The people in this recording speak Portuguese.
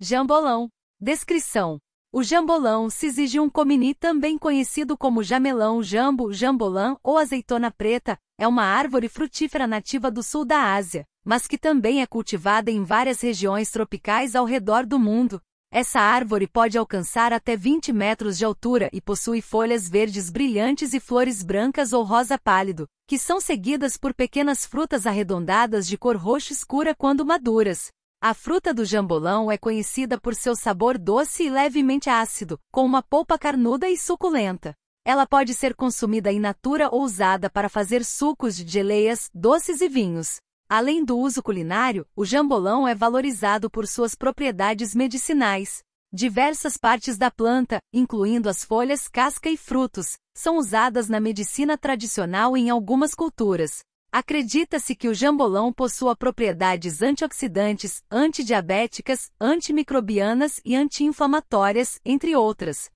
Jambolão. Descrição. O jambolão se exige um comini também conhecido como jamelão, jambo, jambolã ou azeitona preta, é uma árvore frutífera nativa do sul da Ásia, mas que também é cultivada em várias regiões tropicais ao redor do mundo. Essa árvore pode alcançar até 20 metros de altura e possui folhas verdes brilhantes e flores brancas ou rosa pálido, que são seguidas por pequenas frutas arredondadas de cor roxo escura quando maduras. A fruta do jambolão é conhecida por seu sabor doce e levemente ácido, com uma polpa carnuda e suculenta. Ela pode ser consumida in natura ou usada para fazer sucos de geleias, doces e vinhos. Além do uso culinário, o jambolão é valorizado por suas propriedades medicinais. Diversas partes da planta, incluindo as folhas, casca e frutos, são usadas na medicina tradicional em algumas culturas. Acredita-se que o jambolão possua propriedades antioxidantes, antidiabéticas, antimicrobianas e anti-inflamatórias, entre outras,